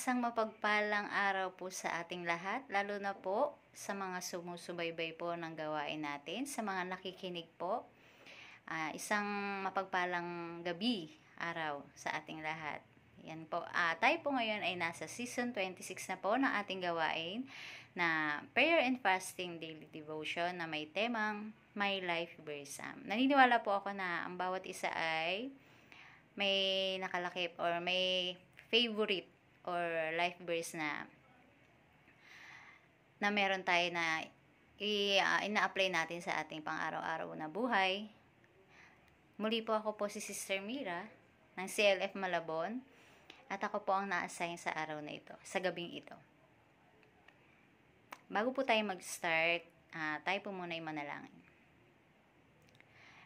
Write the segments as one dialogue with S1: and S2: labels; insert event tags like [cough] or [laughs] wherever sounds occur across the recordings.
S1: Isang mapagpalang araw po sa ating lahat, lalo na po sa mga sumusubaybay po ng gawain natin, sa mga nakikinig po. Uh, isang mapagpalang gabi, araw sa ating lahat. Yan po. Uh, tayo po ngayon ay nasa season 26 na po ng ating gawain na prayer and fasting daily devotion na may temang My Life Bursam. Naniniwala po ako na ang bawat isa ay may nakalakip or may favorite or life verse na na meron tayo na i, uh, ina-apply natin sa ating pang-araw-araw na buhay. Muli po ako po si Sister Mira ng CLF Malabon at ako po ang na-assign sa araw na ito, sa gabing ito. Bago po tayo mag-start, uh, tayo po muna ay manalangin.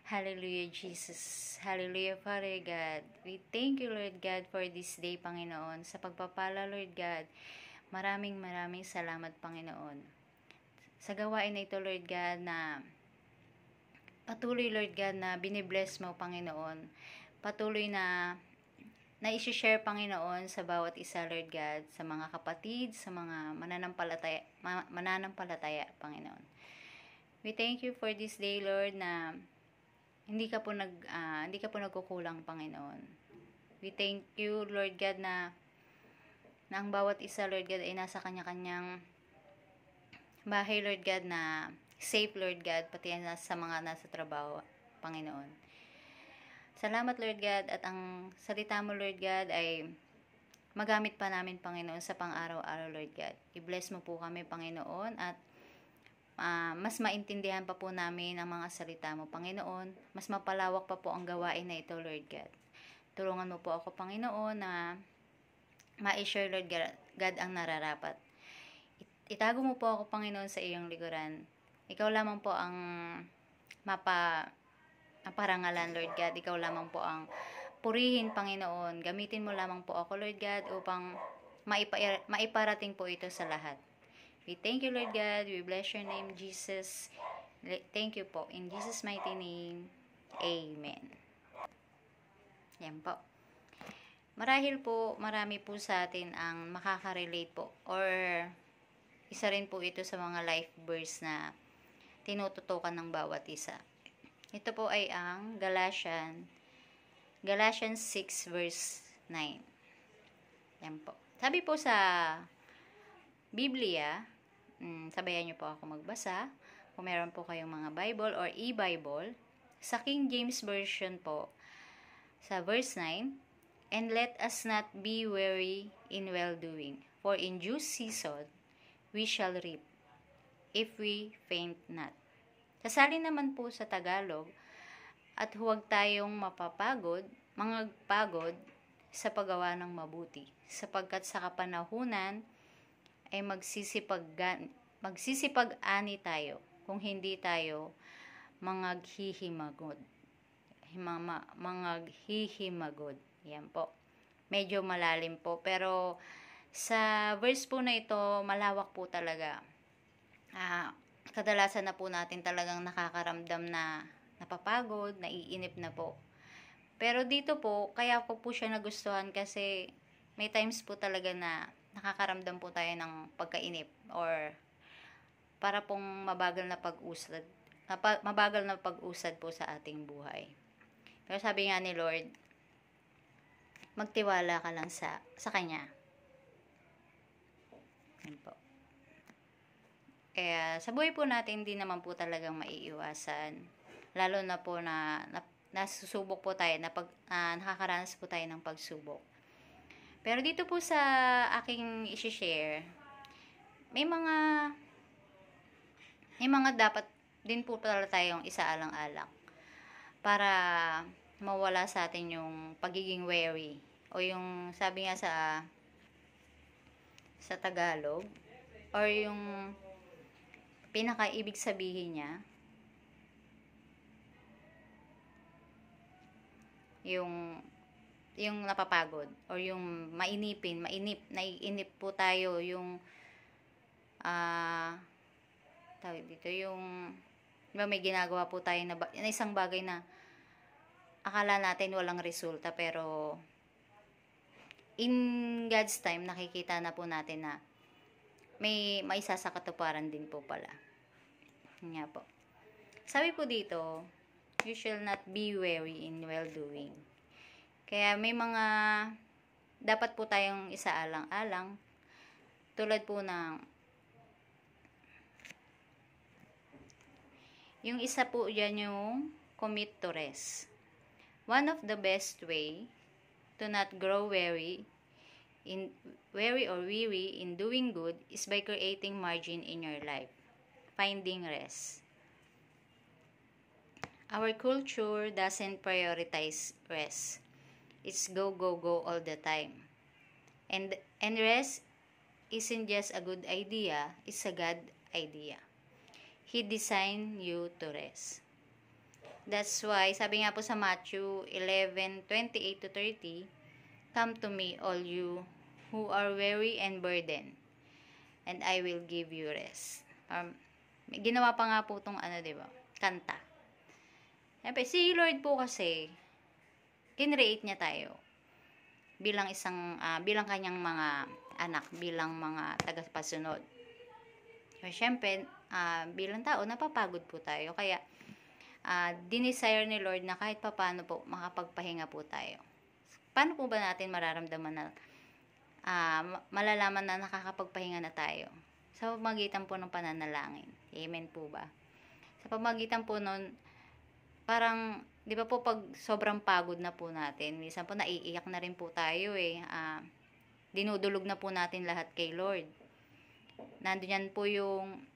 S1: Hallelujah, Jesus. Hallelujah, Father God. We thank you, Lord God, for this day, Panginoon. Sa pagpapala, Lord God, maraming maraming salamat, Panginoon. Sa gawain na ito, Lord God, na patuloy, Lord God, na binibless mo, Panginoon. Patuloy na na isi-share Panginoon sa bawat isa Lord God, sa mga kapatid, sa mga mananampalataya, mananampalataya Panginoon. We thank you for this day Lord na hindi ka po nag uh, hindi ka po nagkukulang Panginoon. We thank you Lord God na na ang bawat isa Lord God ay nasa kanya-kanyang bahay Lord God na safe Lord God pati sa mga nasa trabaho Panginoon. Salamat Lord God at ang salita mo Lord God ay magamit pa namin Panginoon sa pang-araw-araw Lord God. I-bless mo po kami Panginoon at uh, mas maintindihan pa po namin ang mga salita mo, Panginoon. Mas mapalawak pa po ang gawain na ito, Lord God. Tulungan mo po ako, Panginoon, na ma-share, Lord God, ang nararapat. Itago mo po ako, Panginoon, sa iyong likuran. Ikaw lamang po ang mapa aparangalan, Lord God. Ikaw lamang po ang purihin, Panginoon. Gamitin mo lamang po ako, Lord God, upang maipa maiparating po ito sa lahat. We thank you, Lord God. We bless your name, Jesus. Thank you po. In Jesus' mighty name, Amen. Yan po. Marahil po, marami po sa atin ang makaka-relate po or isa rin po ito sa mga life verse na tinututukan ng bawat isa. Ito po ay ang Galatian Galatians 6 verse 9. Yan po. Sabi po sa Biblia, Mm, sabayan niyo po ako magbasa. Kung meron po kayong mga Bible or e-Bible, sa King James Version po, sa verse 9, And let us not be weary in well-doing, for in due season we shall reap, if we faint not. Kasali naman po sa Tagalog, at huwag tayong mapapagod, mga pagod, sa paggawa ng mabuti, sapagkat sa kapanahunan ay magsisipag magsisipag-ani tayo kung hindi tayo mga Himama, mangaghihimagod. hihimagod. Yan po. Medyo malalim po. Pero sa verse po na ito, malawak po talaga. Ah, kadalasan na po natin talagang nakakaramdam na napapagod, naiinip na po. Pero dito po, kaya po po siya nagustuhan kasi may times po talaga na nakakaramdam po tayo ng pagkainip or para pong mabagal na pag-usad mabagal na pag-usad po sa ating buhay. Pero sabi nga ni Lord, magtiwala ka lang sa sa kanya. Yan po. Kaya sa buhay po natin, hindi naman po talagang maiiwasan. Lalo na po na, na nasusubok po tayo, na pag, uh, nakakaranas po tayo ng pagsubok. Pero dito po sa aking i-share, may mga may mga dapat din po pala tayong isaalang-alang para mawala sa atin yung pagiging wary o yung sabi nga sa sa Tagalog or yung pinakaibig sabihin niya yung yung napapagod or yung mainipin, mainip, naiinip po tayo yung ah uh, tawag dito yung diba may ginagawa po tayo na, na isang bagay na akala natin walang resulta pero in God's time nakikita na po natin na may may sasakatuparan din po pala. Nga po. Sabi po dito, you shall not be weary in well doing. Kaya may mga dapat po tayong isaalang-alang tulad po ng yung isa po yan yung commit to rest. One of the best way to not grow weary in weary or weary in doing good is by creating margin in your life. Finding rest. Our culture doesn't prioritize rest. It's go, go, go all the time. And, and rest isn't just a good idea, it's a God idea. He designed you to rest. That's why, sabi nga po sa Matthew 1128 to 30, Come to me, all you who are weary and burdened, and I will give you rest. Um, ginawa pa nga po itong ano, diba? Kanta. Siyempre, si Lord po kasi, kinreate niya tayo bilang isang uh, bilang kanyang mga anak, bilang mga tagapasunod. So, syempre, uh, bilang tao napapagod po tayo kaya uh, ah, dinesire ni Lord na kahit papaano po makapagpahinga po tayo. Paano po ba natin mararamdaman na uh, malalaman na nakakapagpahinga na tayo? Sa pamagitan po ng pananalangin. Amen po ba? Sa pamagitan po nun, parang Di ba po pag sobrang pagod na po natin, minsan po naiiyak na rin po tayo eh. Uh, dinudulog na po natin lahat kay Lord. Nandun yan po yung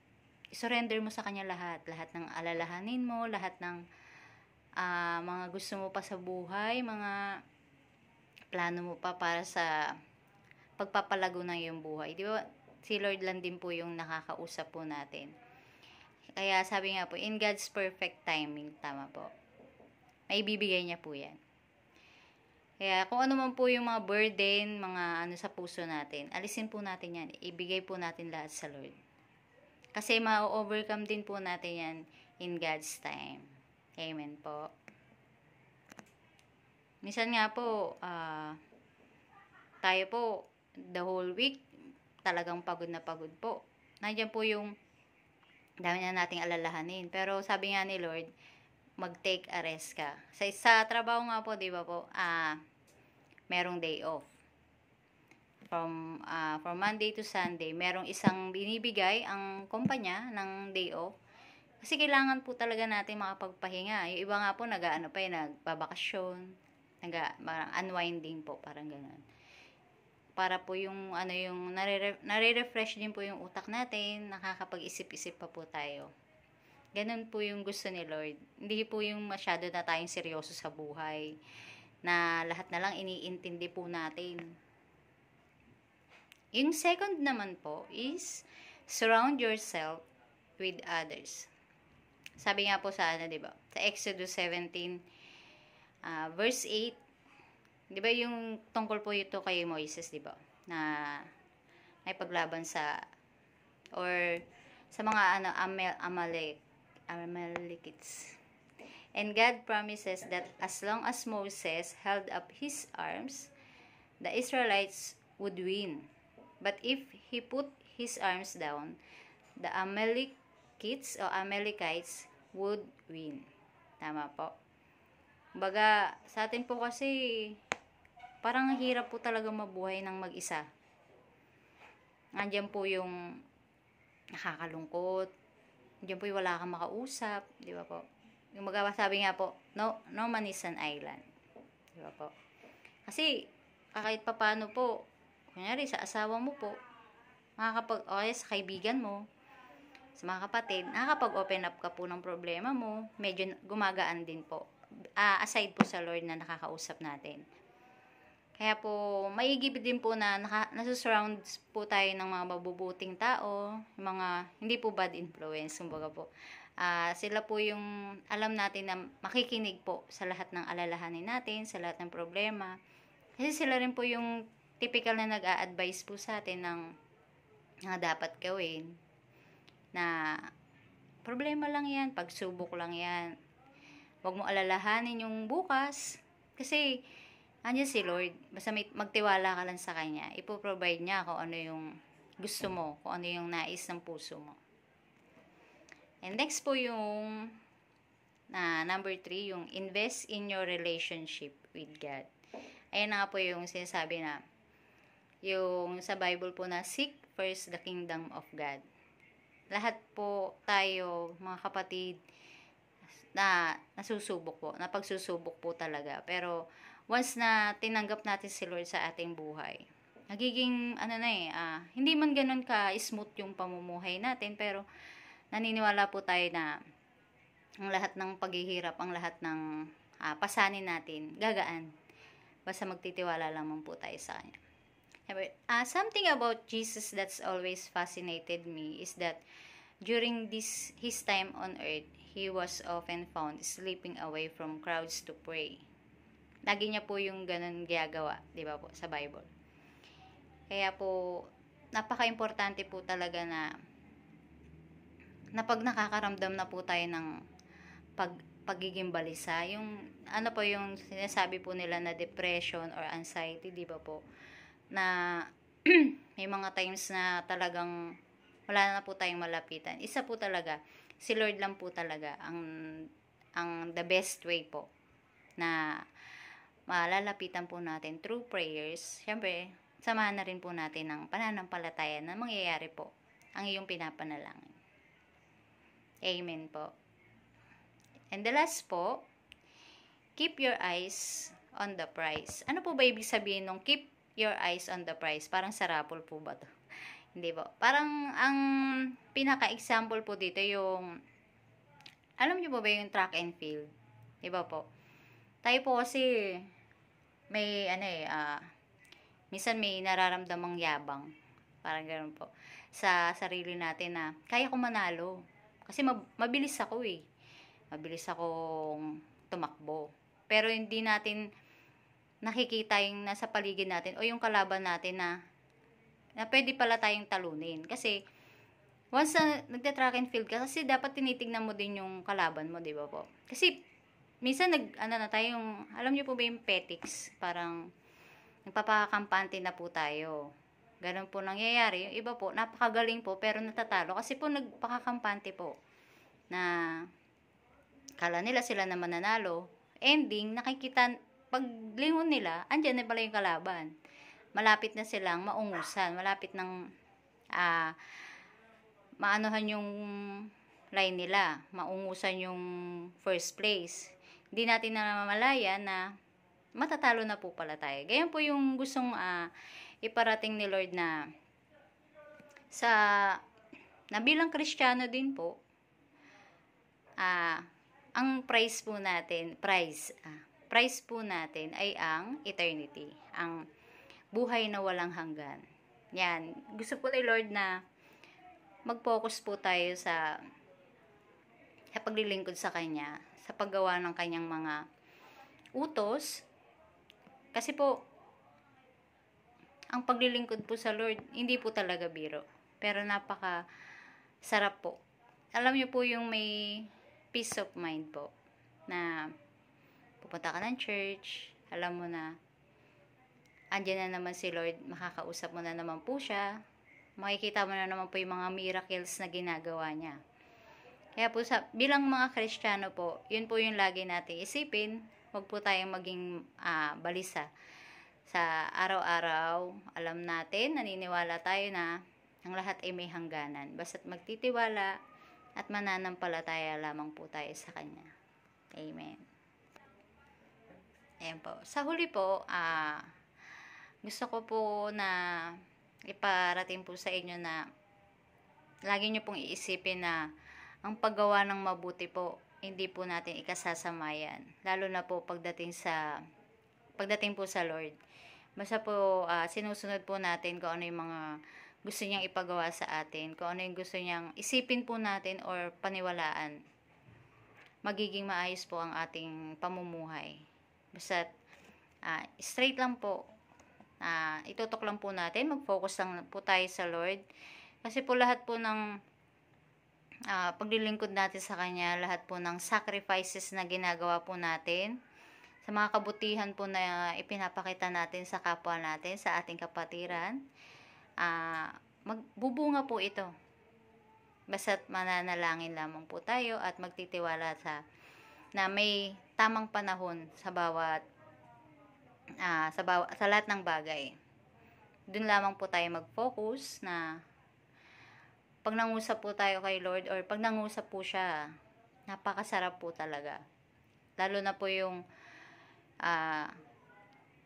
S1: surrender mo sa Kanya lahat. Lahat ng alalahanin mo, lahat ng uh, mga gusto mo pa sa buhay, mga plano mo pa para sa pagpapalago ng iyong buhay. Di ba? Si Lord lang din po yung nakakausap po natin. Kaya sabi nga po, in God's perfect timing, tama po. Maibibigay niya po yan. Kaya kung ano man po yung mga burden, mga ano sa puso natin, alisin po natin yan. Ibigay po natin lahat sa Lord. Kasi ma-overcome din po natin yan in God's time. Amen po. Minsan nga po, uh, tayo po, the whole week, talagang pagod na pagod po. Nandiyan po yung dami na nating alalahanin. Pero sabi nga ni Lord, mag-take a rest ka. Sa, sa trabaho nga po, di ba po, ah, uh, merong day off. From, uh, from Monday to Sunday, merong isang binibigay ang kumpanya ng day off. Kasi kailangan po talaga natin makapagpahinga. Yung iba nga po, nag-ano pa yun, eh, nagbabakasyon, nag unwinding po, parang ganun. Para po yung, ano yung, nare-refresh din po yung utak natin, nakakapag-isip-isip pa po tayo. Ganun po yung gusto ni Lord. Hindi po yung masyado na tayong seryoso sa buhay. Na lahat na lang iniintindi po natin. Yung second naman po is surround yourself with others. Sabi nga po sa ano, 'di ba? Sa Exodus 17 uh, ah, verse 8, 'di ba yung tungkol po ito kay Moises, 'di ba? Na may paglaban sa or sa mga ano Amal Amalek Amalekites. And God promises that as long as Moses held up his arms, the Israelites would win. But if he put his arms down, the Amalekites o Amalekites would win. Tama po. Baga, sa atin po kasi, parang hirap po talaga mabuhay ng mag-isa. Andiyan po yung nakakalungkot, Diyan po'y wala kang makausap, di ba po? Yung magawa, sabi nga po, no, no man is an island. Di ba po? Kasi, kahit pa paano po, kunyari sa asawa mo po, makakapag, o kaya sa kaibigan mo, sa mga kapatid, nakakapag-open up ka po ng problema mo, medyo gumagaan din po. Uh, aside po sa Lord na nakakausap natin. Kaya po, maigi din po na naka, nasusurround po tayo ng mga mabubuting tao, mga hindi po bad influence, kumbaga po. Uh, sila po yung alam natin na makikinig po sa lahat ng alalahanin natin, sa lahat ng problema. Kasi sila rin po yung typical na nag-a-advise po sa atin ng na dapat gawin. Na problema lang yan, pagsubok lang yan. Huwag mo alalahanin yung bukas. Kasi andyan si Lord. Basta may, magtiwala ka lang sa Kanya. Ipoprovide niya kung ano yung gusto mo, kung ano yung nais ng puso mo. And next po yung na uh, number 3, yung invest in your relationship with God. Ayan nga po yung sinasabi na yung sa Bible po na seek first the kingdom of God. Lahat po tayo, mga kapatid, na nasusubok po, napagsusubok po talaga. Pero, once na tinanggap natin si Lord sa ating buhay. Nagiging, ano na eh, uh, hindi man ganun ka-smooth yung pamumuhay natin, pero naniniwala po tayo na ang lahat ng paghihirap, ang lahat ng uh, pasanin natin, gagaan. Basta magtitiwala lamang po tayo sa Kanya. Uh, something about Jesus that's always fascinated me is that during this his time on earth, he was often found sleeping away from crowds to pray. Lagi niya po yung ganun gagawa, di ba po, sa Bible. Kaya po, napaka-importante po talaga na na pag nakakaramdam na po tayo ng pag, pagiging balisa, yung ano po yung sinasabi po nila na depression or anxiety, di ba po, na [clears throat] may mga times na talagang wala na po tayong malapitan. Isa po talaga, si Lord lang po talaga ang ang the best way po na malalapitan po natin through prayers, syempre, samahan na rin po natin ang pananampalataya na mangyayari po ang iyong pinapanalangin. Amen po. And the last po, keep your eyes on the prize. Ano po ba ibig sabihin nung keep your eyes on the prize? Parang sarapol po ba to? [laughs] Hindi po. Parang ang pinaka-example po dito yung alam niyo po ba yung track and field? Di ba po? Tayo po kasi may ano eh, uh, minsan may nararamdamang yabang. Parang ganoon po. Sa sarili natin na kaya ko manalo. Kasi mab- mabilis ako eh. Mabilis akong tumakbo. Pero hindi natin nakikita yung nasa paligid natin o yung kalaban natin na na pwede pala tayong talunin. Kasi, once na nagte-track and field ka, kasi dapat tinitingnan mo din yung kalaban mo, di ba po? Kasi, minsan nag ano na tayo yung alam niyo po ba yung petics parang nagpapakampante na po tayo ganun po nangyayari yung iba po napakagaling po pero natatalo kasi po nagpakakampante po na kala nila sila na mananalo ending nakikita paglingon nila andyan na pala yung kalaban malapit na silang maungusan malapit ng uh, ah, maanuhan yung line nila maungusan yung first place hindi natin namamalaya na matatalo na po pala tayo. Ganyan po yung gustong uh, iparating ni Lord na sa nabilang bilang Kristiyano din po uh, ang price po natin, price uh, price po natin ay ang eternity, ang buhay na walang hanggan. Yan, gusto po ni Lord na mag-focus po tayo sa sa paglilingkod sa kanya sa paggawa ng kanyang mga utos. Kasi po, ang paglilingkod po sa Lord, hindi po talaga biro. Pero napaka sarap po. Alam niyo po yung may peace of mind po na pupunta ka ng church, alam mo na andyan na naman si Lord, makakausap mo na naman po siya, makikita mo na naman po yung mga miracles na ginagawa niya. Kaya po sa, bilang mga Kristiyano po, yun po yung lagi nating isipin, wag po tayong maging uh, balisa. Sa araw-araw, alam natin, naniniwala tayo na ang lahat ay may hangganan. Basta't magtitiwala at mananampalataya lamang po tayo sa Kanya. Amen. Ayan po. Sa huli po, uh, gusto ko po na iparating po sa inyo na lagi nyo pong iisipin na ang paggawa ng mabuti po, hindi po natin ikasasamayan. Lalo na po pagdating sa pagdating po sa Lord. Basta po uh, sinusunod po natin kung ano yung mga gusto niyang ipagawa sa atin, kung ano yung gusto niyang isipin po natin or paniwalaan. Magiging maayos po ang ating pamumuhay. Basta uh, straight lang po. Uh, itutok lang po natin, mag-focus lang po tayo sa Lord. Kasi po lahat po ng uh, paglilingkod natin sa Kanya, lahat po ng sacrifices na ginagawa po natin, sa mga kabutihan po na ipinapakita natin sa kapwa natin, sa ating kapatiran, uh, magbubunga po ito. Basta't mananalangin lamang po tayo at magtitiwala sa na may tamang panahon sa bawat uh, sa, bawa, sa lahat ng bagay. Doon lamang po tayo mag-focus na pag nangusap po tayo kay Lord or pag nangusap po siya, napakasarap po talaga. Lalo na po yung uh,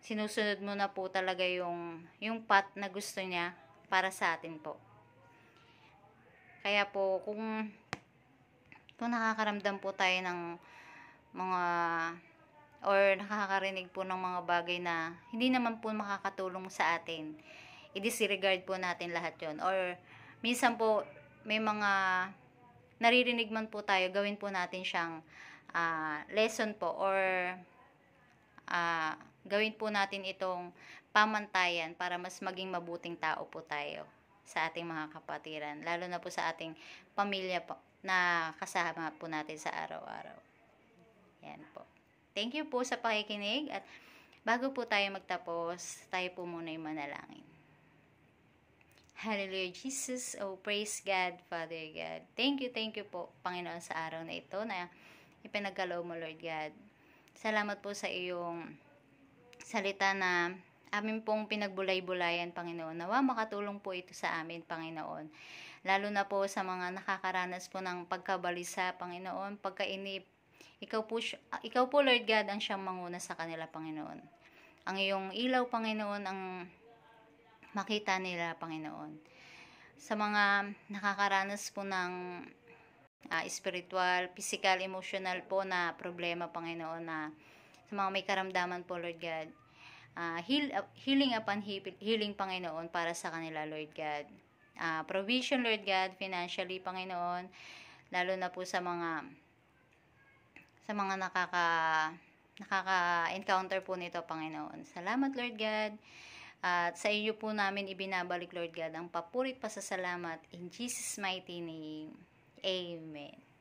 S1: sinusunod mo na po talaga yung, yung path na gusto niya para sa atin po. Kaya po, kung, kung nakakaramdam po tayo ng mga or nakakarinig po ng mga bagay na hindi naman po makakatulong sa atin, i-disregard po natin lahat yon or minsan po may mga naririnig man po tayo, gawin po natin siyang uh, lesson po or uh, gawin po natin itong pamantayan para mas maging mabuting tao po tayo sa ating mga kapatiran, lalo na po sa ating pamilya po na kasama po natin sa araw-araw. Yan po. Thank you po sa pakikinig at bago po tayo magtapos, tayo po muna yung manalangin. Hallelujah, Jesus. Oh, praise God, Father God. Thank you, thank you po, Panginoon, sa araw na ito na ipinagkalaw mo, Lord God. Salamat po sa iyong salita na amin pong pinagbulay-bulayan, Panginoon. Nawa makatulong po ito sa amin, Panginoon. Lalo na po sa mga nakakaranas po ng pagkabalisa, Panginoon, pagkainip. Ikaw po, ah, ikaw po, Lord God, ang siyang manguna sa kanila, Panginoon. Ang iyong ilaw, Panginoon, ang makita nila, Panginoon. Sa mga nakakaranas po ng uh, spiritual, physical, emotional po na problema, Panginoon, na sa mga may karamdaman po, Lord God, uh, heal, uh, healing upon healing, Panginoon, para sa kanila, Lord God. Uh, provision, Lord God, financially, Panginoon, lalo na po sa mga sa mga nakaka nakaka-encounter po nito, Panginoon. Salamat, Lord God. At sa inyo po namin ibinabalik, Lord God, ang papurit pa sa salamat. In Jesus' mighty name, Amen.